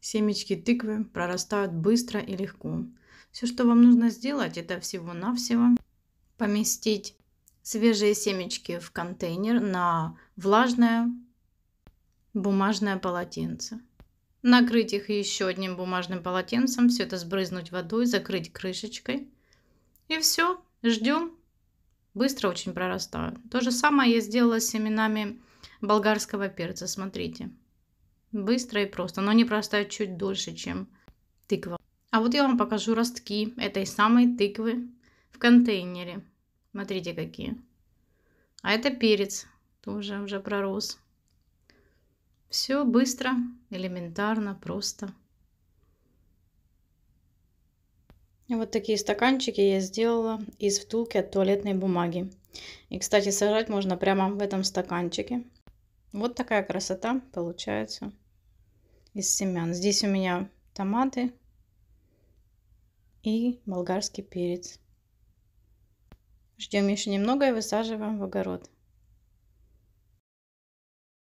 Семечки тыквы прорастают быстро и легко. Все, что вам нужно сделать, это всего-навсего поместить свежие семечки в контейнер на влажное бумажное полотенце. Накрыть их еще одним бумажным полотенцем, все это сбрызнуть водой, закрыть крышечкой. И все, ждем. Быстро очень прорастают. То же самое я сделала с семенами болгарского перца, смотрите. Быстро и просто, но они прорастают чуть дольше, чем тыква. А вот я вам покажу ростки этой самой тыквы в контейнере. Смотрите, какие. А это перец, тоже уже пророс. Все быстро, элементарно, просто. Вот такие стаканчики я сделала из втулки от туалетной бумаги. И, кстати, сажать можно прямо в этом стаканчике. Вот такая красота получается из семян. Здесь у меня томаты и болгарский перец. Ждем еще немного и высаживаем в огород.